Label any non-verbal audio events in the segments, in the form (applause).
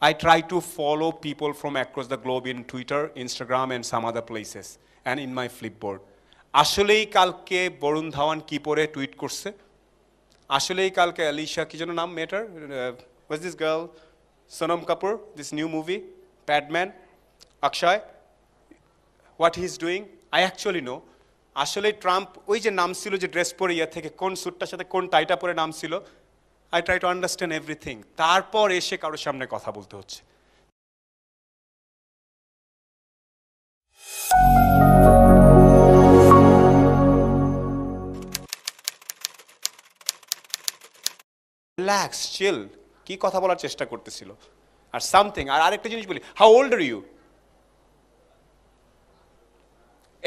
I try to follow people from across the globe in Twitter, Instagram, and some other places, and in my Flipboard. আসলেই কালকে বরুণ ধাওয়ান কি পরে tweet করছে আসলেই কালকে আলিশা কি যেন নাম matter was this girl Sonam Kapoor this new movie Padman Akshay what he is doing I actually know আসলে ট্রাম্প ওই যে নাম ছিল যে ড্রেস পরে ইয়ার থেকে কোন স্যুটটার সাথে কোন টাইটা পরে নাম ছিল I try to understand everything তারপর এসে কারোর সামনে কথা বলতে হচ্ছে রিল্যাক্স চিল কি কথা বলার চেষ্টা করতেছিল আর সামথিং আর আরেকটা জিনিস বলি how old are you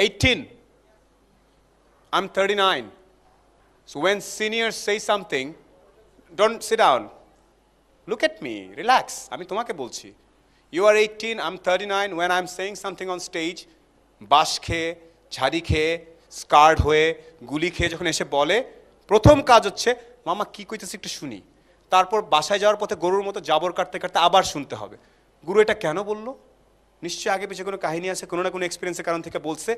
eighteen I am thirty nine so when senior say something don't see down look at me relax আমি তোমাকে বলছি you are eighteen am thirty nine when I am saying something on stage বাস খেয়ে ঝাড়ি খেয়ে scarred হয়ে গুলি খেয়ে যখন এসে বলে প্রথম কাজ হচ্ছে মামা কী কইতেছে একটু শুনি তারপর বাসায় যাওয়ার পথে গরুর মতো জাবর কাটতে কাটতে আবার শুনতে হবে গুরু এটা কেন বললো নিশ্চয়ই আগে পিছিয়ে কোনো কাহিনী আছে কোনো না কোনো এক্সপিরিয়েন্সের কারণ থেকে বলছে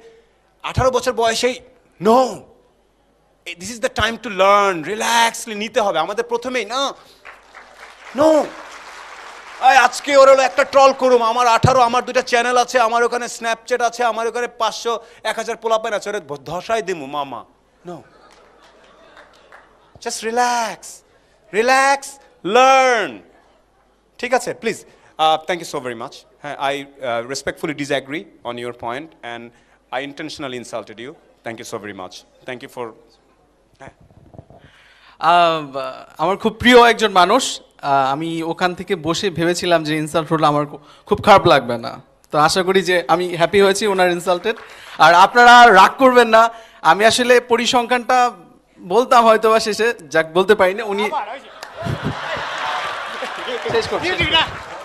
আঠারো বছর বয়সেই now this is the time to learn relaxly নিতে হবে আমাদের প্রথমেই না নো আজকে ওর হলো একটা ট্রল করুম আমার আঠারো আমার দুটা চ্যানেল আছে আমার ওখানে স্ন্যাপচ্যাট আছে আমার ওখানে পাঁচশো এক হাজার পোলাপাইন আছে ওরা ধসাই দিমু মামা no just relax relax learn ঠিক আছে please thank you so very much হ্যাঁ I respectfully disagree on your point and I intentionally insulted you thank you so very much thank you for আমার খুব প্রিয় একজন মানুষ আমি ওখান থেকে বসে ভেবেছিলাম যে ইনসাল্ট হলে আমার খুব খারাপ লাগবে না তো আশা করি যে আমি হ্যাপি হয়েছি ওনার ইনসাল্টেড আর আপনারা রাগ করবেন না আমি আসলে পরিসংখ্যানটা বলতাম হয়তো বা শেষে যাক বলতে পারি উনি (laughs)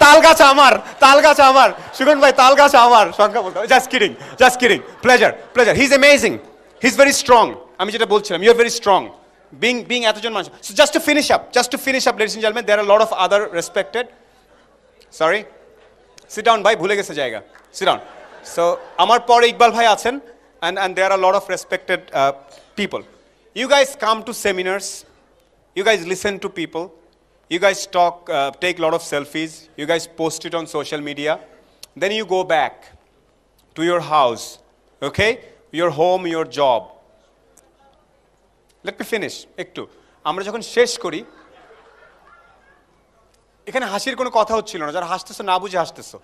তাল গাছ আমার তাল গাছ আমার সুগন ভাই তাল গাছ আমার সংখ্যা বলতে just kidding just kidding pleasure pleasure he is amazing he is very strong আমি যেটা বলছিলাম you are very strong being being এতজন মানুষ so just to finish up just to finish up ladies and gentleman there are lot of other respected sorry sit down ভাই ভুলে গেছে জায়গা sit down so আমার পরে ইকবাল ভাই আছেন and and there are lot of respected people you guys come to seminars you guys listen to people you guys talk uh, take a lot of selfies you guys post it on social media then you go back to your house okay your home your job let me finish একটু আমরা যখন শেষ করি এখানে হাসির কোনো কথা হচ্ছিল না যারা হাসতেছো না বুঝে হাসতেছো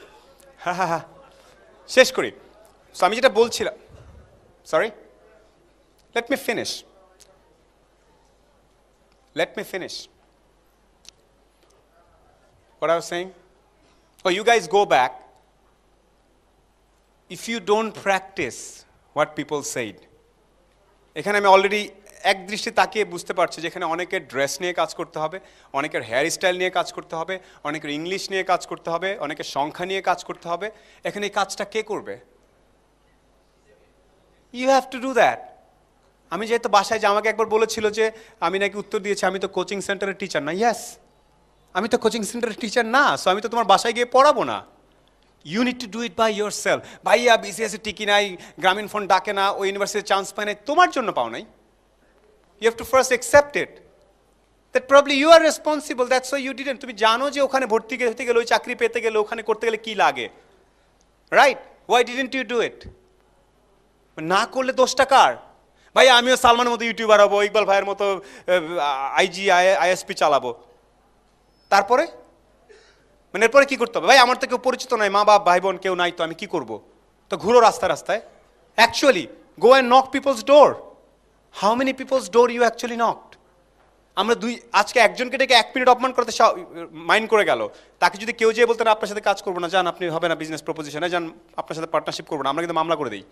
হ্যাঁ হ্যাঁ হ্যাঁ শেষ করি সো আমি যেটা বলছিলাম sorry let me finish let me finish What I ও you guys go back if you don't practice what people said এখানে আমি অলরেডি এক দৃষ্টি তাকিয়ে বুঝতে পারছি যেখানে অনেকের ড্রেস নিয়ে কাজ করতে হবে অনেকের হেয়ার স্টাইল নিয়ে কাজ করতে হবে অনেকের ইংলিশ নিয়ে কাজ করতে হবে অনেকের সংখ্যা নিয়ে কাজ করতে হবে এখানে এই কাজটা কে করবে you have to do that আমি যেহেতু বাসায় যে আমাকে একবার বলেছিল যে আমি নাকি উত্তর দিয়েছি আমি তো কোচিং সেন্টারের টিচার না ইয়াস আমি তো কোচিং সেন্টারের টিচার না সো আমি তো তোমার বাসায় গিয়ে পড়াবো না you need to do it by your self ভাইয়া বিসিএসে e টিকি নাই গ্রামীণ ফোন ডাকে না ও ইউনিভার্সিটির চান্স পায় নাই তোমার জন্য পাও নাই you have to first accept it. That probably you are responsible, that's why you didn't. তুমি জানো যে ওখানে ভর্তি হতে গেলে ওই চাকরি পেতে গেলে ওখানে করতে গেলে কি লাগে right why didn't you do it না করলে দোষটা কার ভাই আমিও সালমানের মতো ইউটিউবার হবো ইকবাল ভাইয়ের মতো আইজি আইএসপি চালাবো তারপরে মানে এরপরে কী করতে হবে ভাই আমার তো কেউ পরিচিত নয় মা বাপ ভাই বোন কেউ নাই তো আমি কি করব তো ঘুরো রাস্তা রাস্তায় actually go and knock people's door how many people's door you actually knocked আমরা দুই আজকে একজনকে ডেকে এক মিনিট অপমান করতে মাইন্ড করে গেল তাকে যদি কেউ যেয়ে বলতেন আপনার সাথে কাজ করবো না যান আপনি হবে না বিজনেস প্রপোজিশনে যান আপনার সাথে পার্টনারশিপ করবো না আমরা কিন্তু মামলা করে দিই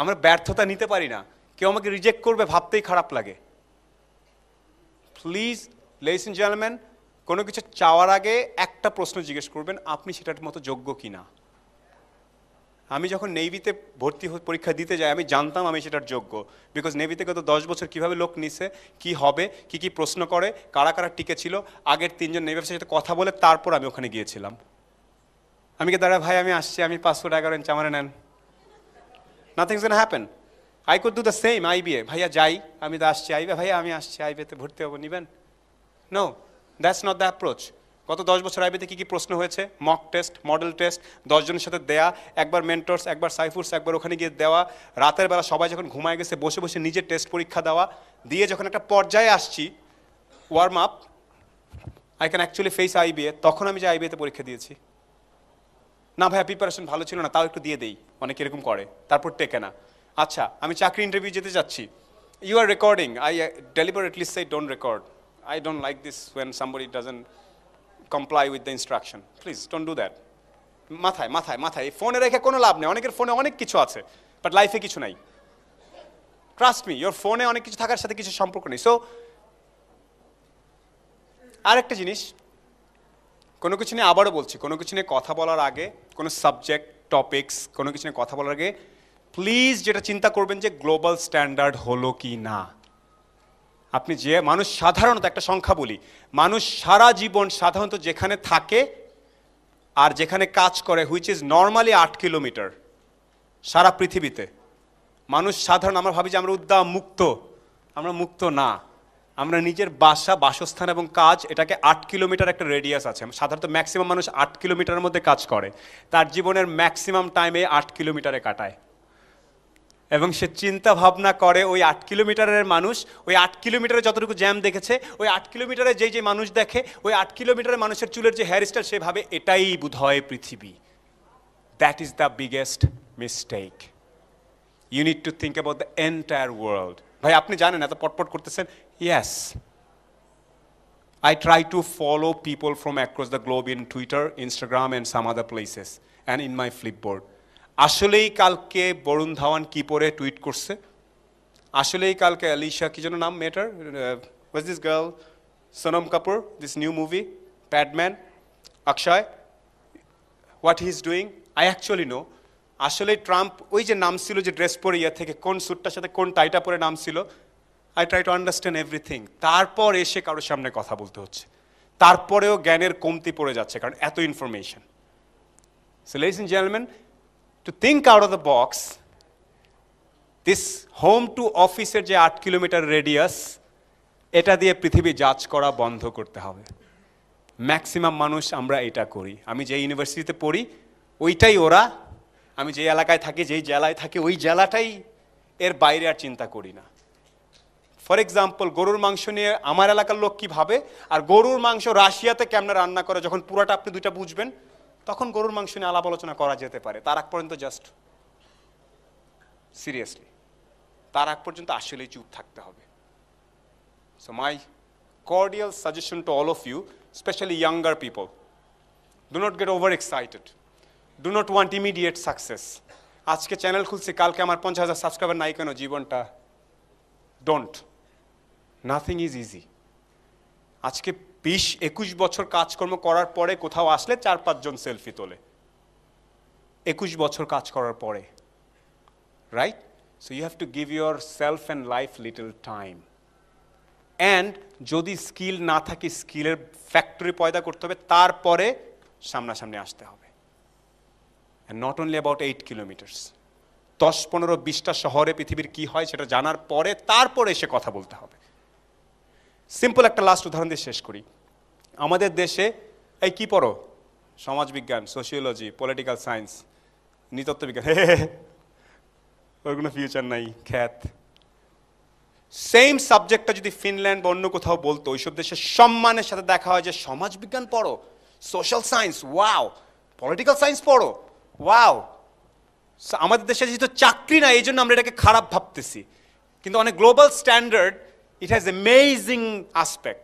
আমরা ব্যর্থতা নিতে পারি না কেউ আমাকে রিজেক্ট করবে ভাবতেই খারাপ লাগে প্লিজ লেডিস ইন জেন্টলম্যান কোনো কিছু চাওয়ার আগে একটা প্রশ্ন জিজ্ঞেস করবেন আপনি সেটার মতো যোগ্য কি না আমি যখন নেভিতে ভর্তি পরীক্ষা দিতে যাই আমি জানতাম আমি সেটার যোগ্য বিকজ নেভিতে গত দশ বছর কিভাবে লোক নিছে কি হবে কি কি প্রশ্ন করে কারা কারা টিকে ছিল আগের তিনজন নেভি সাথে কথা বলে তারপর আমি ওখানে গিয়েছিলাম আমি কি দাঁড়া ভাই আমি আসছি আমি পাসপোর্ট এগারো ইঞ্চ আমার নেন নাথিংস এন happen I could do the same IBA ভাইয়া যাই আমি তো আসছি আইবে ভাইয়া আমি আসছি আইবিএতে ভর্তি হবো নিবেন no that's not the approach গত দশ বছর আইবিতে কী কী প্রশ্ন হয়েছে মক টেস্ট মডেল টেস্ট দশজনের সাথে দেয়া একবার মেন্টর্স একবার সাইফুর্স একবার ওখানে গিয়ে দেওয়া রাতের বেলা সবাই যখন ঘুমায় গেছে বসে বসে নিজে টেস্ট পরীক্ষা দেওয়া দিয়ে যখন একটা পর্যায়ে আসছি warm up I can actually face IBA তখন আমি যে আইবিএতে পরীক্ষা দিয়েছি না ভাইয়া প্রিপারেশন ভালো ছিল না তাও একটু দিয়ে দেই অনেকে এরকম করে তারপর টেকে না আচ্ছা আমি চাকরি ইন্টারভিউ যেতে যাচ্ছি you are recording I deliver at least সাই don't record I don't like this when somebody doesn't comply with the instruction. Please don't do that. মাথায় মাথায় মাথায় ফোনে রেখে কোনো লাভ নেই অনেকের ফোনে অনেক কিছু আছে বাট লাইফে কিছু নাই ট্রাস্ট মি ইয়োর ফোনে অনেক কিছু থাকার সাথে কিছু সম্পর্ক নেই সো আরেকটা জিনিস কোনো কিছু নিয়ে আবারও বলছি কোনো কিছু নিয়ে কথা বলার আগে কোনো সাবজেক্ট টপিকস কোনো কিছু নিয়ে কথা বলার আগে প্লিজ যেটা চিন্তা করবেন যে গ্লোবাল স্ট্যান্ডার্ড হলো কি না আপনি যে মানুষ সাধারণত একটা সংখ্যা বলি মানুষ সারা জীবন সাধারণত যেখানে থাকে আর যেখানে কাজ করে হুইচ ইজ নর্মালি আট কিলোমিটার সারা পৃথিবীতে মানুষ সাধারণ আমরা ভাবি যে আমরা উদ্দাম মুক্ত আমরা মুক্ত না আমরা নিজের বাসা বাসস্থান এবং কাজ এটাকে আট কিলোমিটার একটা রেডিয়াস আছে সাধারণত ম্যাক্সিমাম মানুষ আট কিলোমিটারের মধ্যে কাজ করে তার জীবনের ম্যাক্সিমাম টাইমে আট কিলোমিটারে কাটায় এবং সে চিন্তা ভাবনা করে ওই আট কিলোমিটারের মানুষ ওই আট কিলোমিটারে যতটুকু জ্যাম দেখেছে ওই আট কিলোমিটারে যেই যে মানুষ দেখে ওই আট কিলোমিটারের মানুষের চুলের যে হেয়ার স্টাইল এটাই বোধ হয় পৃথিবী that is the biggest mistake you need to think about the entire world ভাই আপনি জানেন এত পটপট করতেছেন yes I try to follow people from across the globe in Twitter Instagram and some other places and in my Flipboard আসলেই কালকে বরুণ ধাওয়ান কি পরে টুইট করছে আসলেই কালকে আলিশা কি যেন নাম মেয়েটার was this girl Sonam Kapoor this new movie Padman Akshay what he is doing I actually know আসলে ট্রাম্প ওই যে নাম ছিল যে ড্রেস পরে ইয়ে থেকে কোন স্যুটটার সাথে কোন টাইটা পরে নাম ছিল I try to understand everything তারপর এসে কারোর সামনে কথা বলতে হচ্ছে তারপরেও জ্ঞানের কমতি পড়ে যাচ্ছে কারণ এত information so ladies in gentleman to think out of the box, this home to অফিসের যে আট কিলোমিটার রেডিয়াস এটা দিয়ে পৃথিবী জাজ করা বন্ধ করতে হবে ম্যাক্সিমাম মানুষ আমরা এটা করি আমি যে ইউনিভার্সিটিতে পড়ি ওইটাই ওরা আমি যে এলাকায় থাকি যেই জেলায় থাকি ওই জেলাটাই এর বাইরে আর চিন্তা করি না ফর এক্সাম্পল গরুর মাংস নিয়ে আমার এলাকার লোক কী ভাবে আর গরুর মাংস রাশিয়াতে কেমনে রান্না করে যখন পুরাটা আপনি দুইটা বুঝবেন তখন গরুর মাংস নিয়ে আলাপ আলোচনা করা যেতে পারে তার আগ পর্যন্ত জাস্ট সিরিয়াসলি তার আগ পর্যন্ত আসলেই চুপ থাকতে হবে so my suggestion to all of you specially younger people do not get over excited do not want immediate success আজকে চ্যানেল খুলছি কালকে আমার পঞ্চাশ হাজার সাবস্ক্রাইবার নাই কেন জীবনটা ডোন্ট নাথিং ইজ ইজি আজকে বিশ একুশ বছর কাজকর্ম করার পরে কোথাও আসলে চার পাঁচজন সেলফি তোলে একুশ বছর কাজ করার পরে right so you have to give your self and life little time and যদি স্কিল না থাকে স্কিলের ফ্যাক্টরি পয়দা করতে হবে তারপরে সামনাসামনি আসতে হবে not only about eight kilometres দশ পনেরো বিশটা শহরে পৃথিবীর কি হয় সেটা জানার পরে তারপরে এসে কথা বলতে হবে সিম্পল একটা লাস্ট উদাহরণ দিয়ে শেষ করি আমাদের দেশে এই কী পড়ো সমাজবিজ্ঞান সোশিওলজি পলিটিক্যাল সায়েন্স হে ওর কোনো ফিউচার নাই খ্যাত সেম সাবজেক্টটা যদি ফিনল্যান্ড বা অন্য কোথাও বলতো ওইসব দেশের সম্মানের সাথে দেখা হয় যে সমাজবিজ্ঞান পড়ো social science wow political science পড়ো ওয়াও আমাদের দেশে যেহেতু চাকরি না এই জন্য আমরা এটাকে খারাপ ভাবতেছি কিন্তু অনেক global standard it has amazing aspect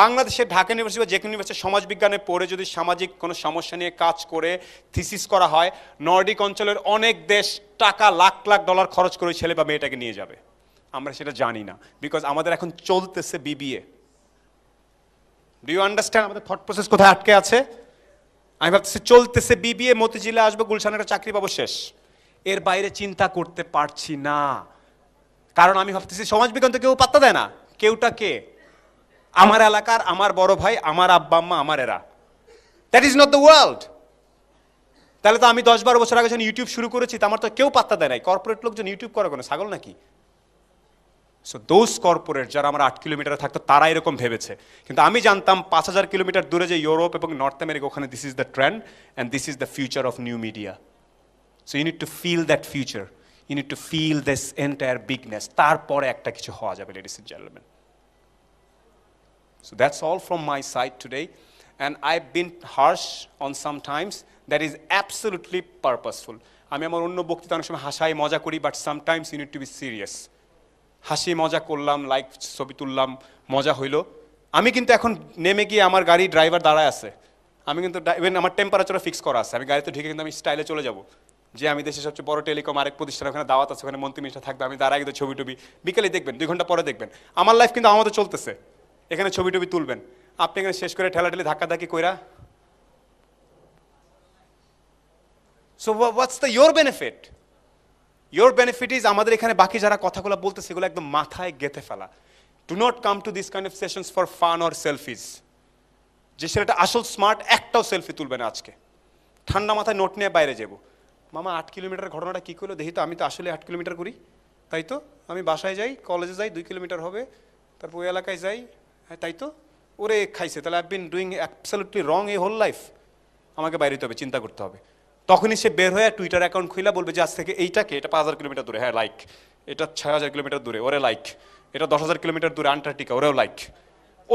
বাংলাদেশে ঢাকা ইউনিভার্সিটি বা যে কোনো ইউনিভার্সিটি সমাজবিজ্ঞানে পড়ে যদি সামাজিক কোনো সমস্যা নিয়ে কাজ করে থিসিস করা হয় নর্ডিক অঞ্চলের অনেক দেশ টাকা লাখ লাখ ডলার খরচ করে ছেলে বা মেয়েটাকে নিয়ে যাবে আমরা সেটা জানি না বিকজ আমাদের এখন চলতেছে বিবিএ ডু ইউ আন্ডারস্ট্যান্ড আমাদের থট প্রসেস কোথায় আটকে আছে আমি ভাবতেছি চলতেছে বিবিএ মতিঝিলে আসবে গুলশানের চাকরি পাবো শেষ এর বাইরে চিন্তা করতে পারছি না কারণ আমি ভাবতেছি সমাজবিজ্ঞান তো কেউ পাত্তা দেয় না কেউটা কে আমার এলাকার আমার বড় ভাই আমার আব্বা আম্মা আমার এরা that is not the world তাহলে তো আমি দশ বারো বছর আগে যখন ইউটিউব শুরু করেছি আমার তো কেউ পাত্তা দেয় নাই কর্পোরেট লোকজন ইউটিউব করে কোনো ছাগল নাকি সো দোজ কর্পোরেট যারা আমার আট কিলোমিটারে থাকতো তারা এরকম ভেবেছে কিন্তু আমি জানতাম পাঁচ হাজার কিলোমিটার দূরে যে ইউরোপ এবং নর্থ আমেরিকা ওখানে this is the trend and this is the future of new media so you need to feel that future you need to feel this entire bigness তারপরে একটা কিছু হওয়া যাবে ladies and gentleman so that's all from my side today and I been harsh on sometimes that is absolutely purposeful আমি আমার অন্য বক্তৃতা অনেক সময় হাসাই মজা করি but sometimes you need to be serious হাসি মজা করলাম লাইক ছবি তুললাম মজা হইলো আমি কিন্তু এখন নেমে গিয়ে আমার গাড়ি ড্রাইভার দাঁড়ায় আছে আমি কিন্তু ইভেন আমার টেম্পারেচারও ফিক্স করা আছে আমি গাড়িতে ঢেকে কিন্তু আমি স্টাইলে চলে যাবো যে আমি দেশের সবচেয়ে বড় টেলিকম আরেক প্রতিষ্ঠান ওখানে দাওয়াত আছে ওখানে মন্ত্রী মিনিস্টার থাকবে আমি দাঁড়ায় ছবি টবি বিকেলে দেখবেন দুই ঘন্টা পরে দেখবেন আমার লাইফ কিন্তু আমাদের চলতেছে এখানে ছবি টবি তুলবেন আপনি এখানে শেষ করে ঠেলা ধাক্কা ধাক্কি কইরা so what's the your benefit your benefit is আমাদের এখানে বাকি যারা কথাগুলো বলতে সেগুলো একদম মাথায় গেঁথে ফেলা do not come to this kind of sessions for fun or selfies যে সেটা আসল স্মার্ট একটাও সেলফি তুলবে না আজকে ঠান্ডা মাথায় নোট নিয়ে বাইরে যাবো মামা আট কিলোমিটার ঘটনাটা কী করলো দেখি তো আমি তো আসলে আট কিলোমিটার করি তাই তো আমি বাসায় যাই কলেজে যাই দুই কিলোমিটার হবে তারপর ওই এলাকায় যাই হ্যাঁ তাই তো ওরে খাইছে তাহলে I been doing absolutely wrong a whole life আমাকে বাইরে হবে চিন্তা করতে হবে তখনই সে বের হয়ে টুইটার অ্যাকাউন্ট খুলে বলবে যে আজ থেকে এইটাকে এটা পাঁচ হাজার কিলোমিটার দূরে হ্যাঁ লাইক এটা ছয় হাজার কিলোমিটার দূরে ওরে লাইক এটা দশ হাজার কিলোমিটার দূরে আন্টার্কটিকা ওরেও লাইক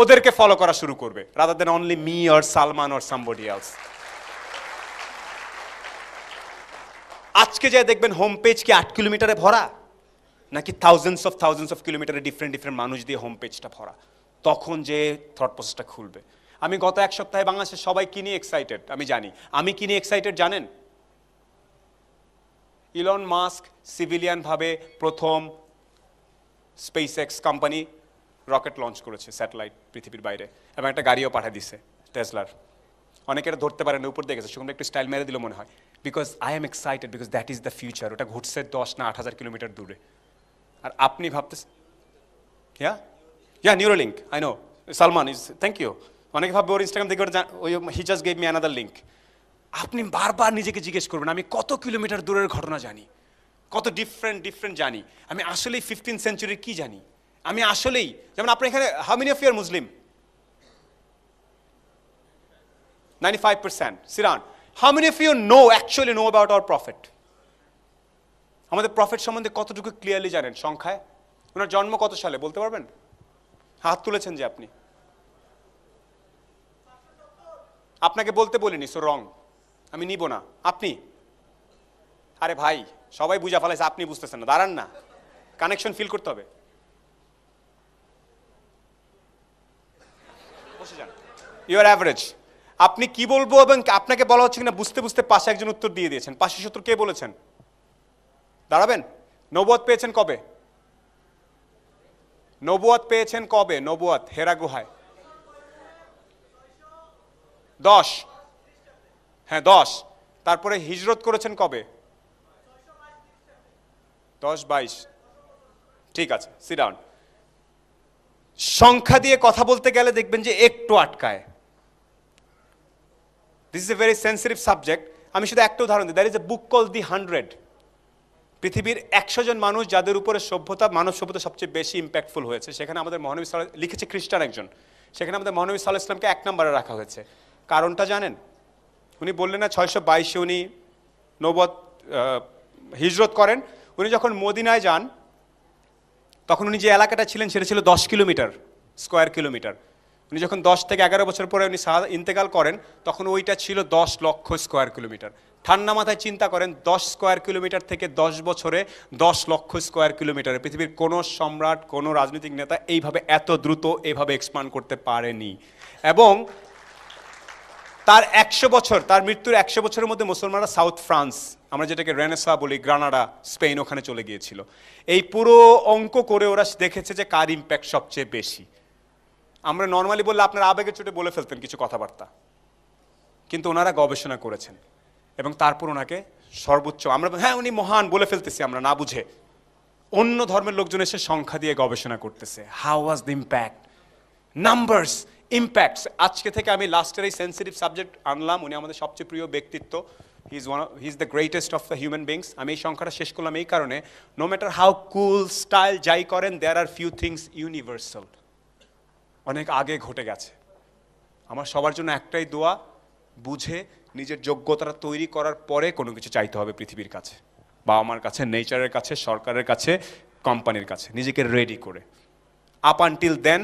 ওদেরকে ফলো করা শুরু করবে rather than only me or Salman or somebody else আজকে যা দেখবেন হোম পেজ কি আট কিলোমিটারে ভরা নাকি থাউজেন্ডস অফ থাউজেন্ডস অফ কিলোমিটারে ডিফারেন্ট ডিফারেন্ট মানুষ দিয়ে হোম পেজটা ভরা তখন যে থট প্রসেসটা খুলবে আমি গত এক সপ্তাহে বাংলাদেশের সবাই কি নিয়ে এক্সাইটেড আমি জানি আমি কি নিয়ে এক্সাইটেড জানেন ইলন মাস্ক সিভিলিয়ানভাবে প্রথম SpaceX company rocket launch করেছে স্যাটেলাইট পৃথিবীর বাইরে এবং একটা গাড়িও পাঠিয়ে দিছে টেসলার এটা ধরতে পারে না উপর দিয়ে গেছে সেখানে একটু স্টাইল মেরে দিল মনে হয় because I am excited because that is the future ওটা ঘুরছে দশ না আট হাজার কিলোমিটার দূরে আর আপনি ভাবতেছেন yeah yeah link I know Salman is thank you অনেকে ভাববে ওর ইনস্টাগ্রাম দেখে ওই he just gave me another link আপনি বারবার নিজেকে জিজ্ঞেস করবেন আমি কত কিলোমিটার দূরের ঘটনা জানি কত ডিফারেন্ট ডিফারেন্ট জানি আমি আসলেই ফিফটিন সেঞ্চুরির কী জানি আমি আসলেই যেমন আপনি এখানে how many of your Muslim 95%. Siran, how many of you know, actually know about our prophet? আমাদের প্রফেট সম্বন্ধে কতটুকু ক্লিয়ারলি জানেন সংখ্যায় ওনার জন্ম কত সালে বলতে পারবেন হাত তুলেছেন যে আপনি আপনাকে বলতে বলিনি সো রং আমি নিব না আপনি আরে ভাই সবাই বুঝা ফেলাইছে আপনি বুঝতেছেন না দাঁড়ান না কানেকশন ফিল করতে হবে বসে যান ইউর অ্যাভারেজ আপনি কি বলবো এবং আপনাকে বলা হচ্ছে কিনা বুঝতে বুঝতে পাশে একজন উত্তর দিয়ে দিয়েছেন পাশে সূত্র কে বলেছেন দাঁড়াবেন নবুয়াদ পেয়েছেন কবে নবুয়াদ পেয়েছেন কবে নবুয়াদ হেরা গুহায় দশ হ্যাঁ দশ তারপরে হিজরত করেছেন কবে দশ বাইশ ঠিক আছে সিডাউন সংখ্যা দিয়ে কথা বলতে গেলে দেখবেন যে একটু আটকায় this is a very sensitive subject আমি শুধু একটা উদাহরণ দিই that is a book call the hundred পৃথিবীর একশো জন মানুষ যাদের উপরে সভ্যতা মানব সভ্যতা সবচেয়ে বেশি ইম্প্যাক্টফুল হয়েছে সেখানে আমাদের মহানবী সাল লিখেছে খ্রিস্টান একজন সেখানে আমাদের মহানবী সাল ইসলামকে এক নম্বরে রাখা হয়েছে কারণটা জানেন উনি বললেন না ছয়শো বাইশে উনি নবত হিজরত করেন উনি যখন মদিনায় যান তখন উনি যে এলাকাটা ছিলেন সেটা ছিল দশ কিলোমিটার স্কোয়ার কিলোমিটার উনি যখন দশ থেকে এগারো বছর পরে উনি সাহা ইন্তেকাল করেন তখন ওইটা ছিল দশ লক্ষ স্কোয়ার কিলোমিটার ঠান্ডা মাথায় চিন্তা করেন দশ স্কোয়ার কিলোমিটার থেকে দশ বছরে দশ লক্ষ স্কোয়ার কিলোমিটারে পৃথিবীর কোনো সম্রাট কোনো রাজনৈতিক নেতা এইভাবে এত দ্রুত এভাবে এক্সপান্ড করতে পারেনি এবং তার একশো বছর তার মৃত্যুর একশো বছরের মধ্যে মুসলমানরা সাউথ ফ্রান্স আমরা যেটাকে রেনেসা বলি গ্রানাডা স্পেন ওখানে চলে গিয়েছিল এই পুরো অঙ্ক করে ওরা দেখেছে যে কার ইম্প্যাক্ট সবচেয়ে বেশি আমরা নর্মালি বললে আপনার আবেগে ছুটে বলে ফেলতেন কিছু কথাবার্তা কিন্তু ওনারা গবেষণা করেছেন এবং তারপর ওনাকে সর্বোচ্চ আমরা হ্যাঁ উনি মহান বলে ফেলতেছি আমরা না বুঝে অন্য ধর্মের লোকজন এসে সংখ্যা দিয়ে গবেষণা করতেছে how was the impact numbers impacts আজকে থেকে আমি লাস্টের এই সেন্সিটিভ সাবজেক্ট আনলাম উনি আমাদের সবচেয়ে প্রিয় ব্যক্তিত্ব he is one he is the greatest of the human beings আমি এই সংখ্যাটা শেষ করলাম এই কারণে no matter how cool style যাই করেন there are few things universal অনেক আগে ঘটে গেছে আমার সবার জন্য একটাই দোয়া বুঝে নিজের যোগ্যতা তৈরি করার পরে কোনো কিছু চাইতে হবে পৃথিবীর কাছে বা আমার কাছে নেচারের কাছে সরকারের কাছে কোম্পানির কাছে নিজেকে রেডি করে আপ আনটিল দেন